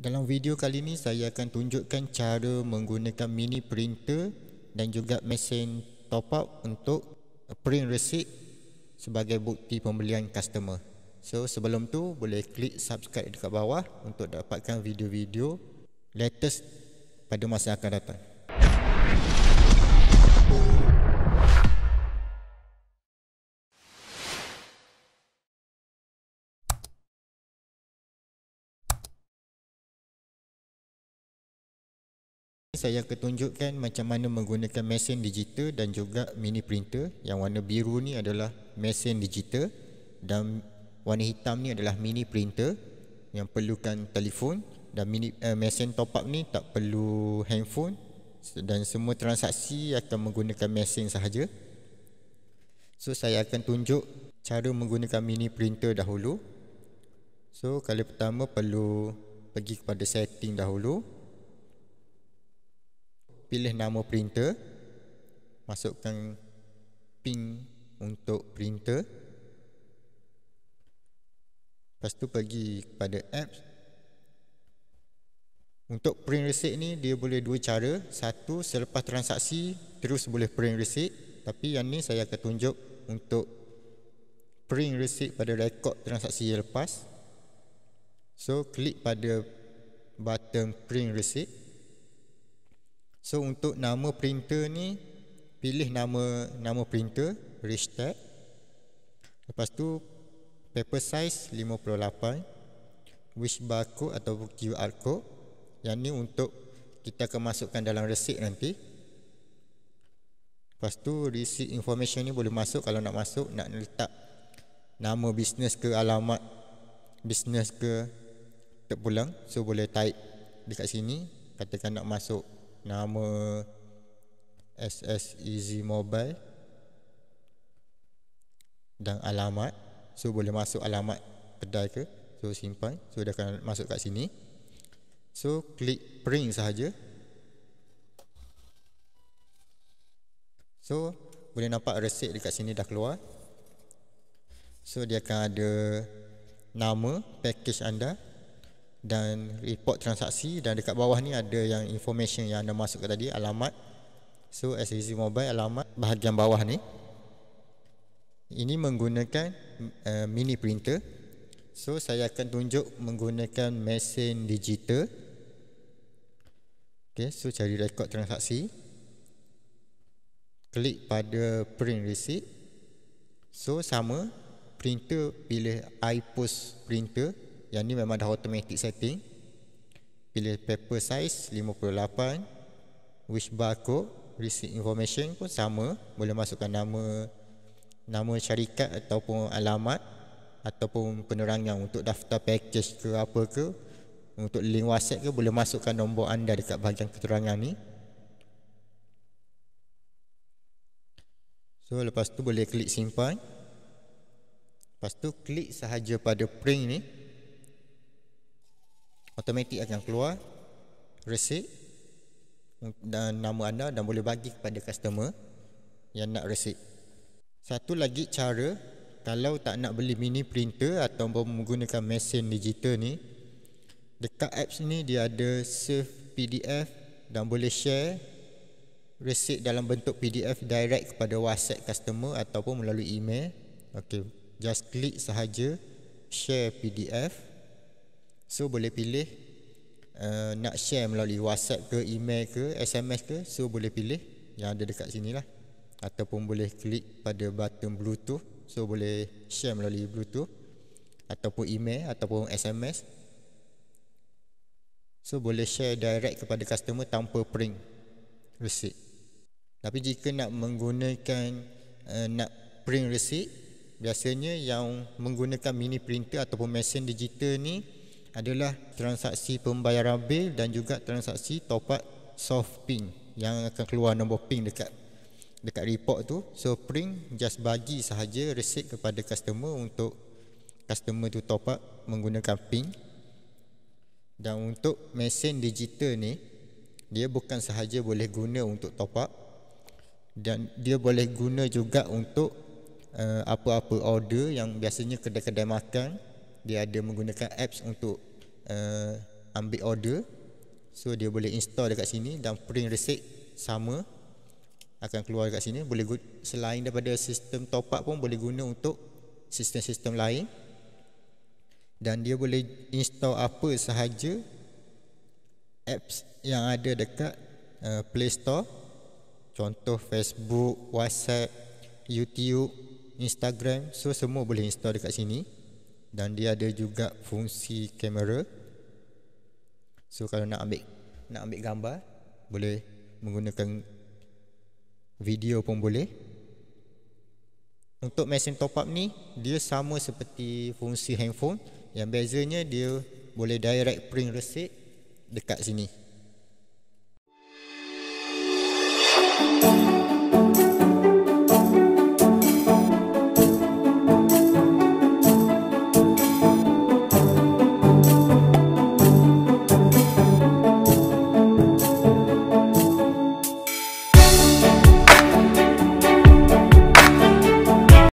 Dalam video kali ini saya akan tunjukkan cara menggunakan mini printer dan juga mesin top up untuk print receipt sebagai bukti pembelian customer. So sebelum tu boleh klik subscribe dekat bawah untuk dapatkan video-video latest pada masa akan datang. saya akan tunjukkan macam mana menggunakan mesin digital dan juga mini printer yang warna biru ni adalah mesin digital dan warna hitam ni adalah mini printer yang perlukan telefon dan mini uh, mesin top up ni tak perlu handphone dan semua transaksi akan menggunakan mesin sahaja so saya akan tunjuk cara menggunakan mini printer dahulu so kali pertama perlu pergi kepada setting dahulu pilih nama printer masukkan pin untuk printer lepas tu pergi kepada apps untuk print receipt ni dia boleh dua cara satu selepas transaksi terus boleh print receipt tapi yang ni saya akan tunjuk untuk print receipt pada rekod transaksi yang lepas so klik pada button print receipt So untuk nama printer ni pilih nama nama printer rich tag. Lepas tu paper size 58 which barcode atau QR code yang ni untuk kita akan masukkan dalam resit nanti. Lepas tu resit information ni boleh masuk kalau nak masuk nak letak nama bisnes ke alamat bisnes ke tak pulang so boleh type dekat sini katakan nak masuk nama SS Easy Mobile dan alamat so boleh masuk alamat kedai ke so simpan so dia akan masuk kat sini so klik print sahaja so boleh nampak resit dekat sini dah keluar so dia akan ada nama package anda dan report transaksi dan dekat bawah ni ada yang information yang anda masuk tadi alamat so SVC mobile alamat bahagian bawah ni ini menggunakan uh, mini printer so saya akan tunjuk menggunakan mesin digital ok so cari rekod transaksi klik pada print receipt so sama printer pilih iPost printer yang ni memang dah automatic setting Pilih paper size 58 Which barcode Receipt information pun sama Boleh masukkan nama Nama syarikat ataupun alamat Ataupun penerangan untuk daftar package ke apa ke Untuk link whatsapp ke Boleh masukkan nombor anda dekat bahagian keterangan ni So lepas tu boleh klik simpan Lepas tu klik sahaja pada print ni automatik akan keluar receipt dan nama anda dan boleh bagi kepada customer yang nak receipt. Satu lagi cara kalau tak nak beli mini printer atau menggunakan mesin digital ni dekat apps ni dia ada save PDF dan boleh share receipt dalam bentuk PDF direct kepada WhatsApp customer ataupun melalui email. Okey, just klik sahaja share PDF So boleh pilih uh, nak share melalui WhatsApp ke email ke SMS ke so boleh pilih yang ada dekat sini lah ataupun boleh klik pada button bluetooth so boleh share melalui bluetooth ataupun email ataupun SMS so boleh share direct kepada customer tanpa print resit. tapi jika nak menggunakan uh, nak print resit, biasanya yang menggunakan mini printer ataupun mesin digital ni adalah transaksi pembayaran bil dan juga transaksi top up soft ping yang akan keluar nombor ping dekat dekat report tu so print just bagi sahaja receipt kepada customer untuk customer tu top up menggunakan ping dan untuk mesin digital ni dia bukan sahaja boleh guna untuk top up dan dia boleh guna juga untuk uh, apa-apa order yang biasanya kedai-kedai makan dia ada menggunakan apps untuk uh, ambil order so dia boleh install dekat sini dan print receipt sama akan keluar dekat sini boleh gu- selain daripada sistem top up pun boleh guna untuk sistem-sistem lain dan dia boleh install apa sahaja apps yang ada dekat uh, Play Store contoh Facebook, WhatsApp, YouTube, Instagram so semua boleh install dekat sini dan dia ada juga fungsi kamera so kalau nak ambil nak ambil gambar boleh menggunakan video pun boleh untuk mesin top up ni dia sama seperti fungsi handphone yang bezanya dia boleh direct print receipt dekat sini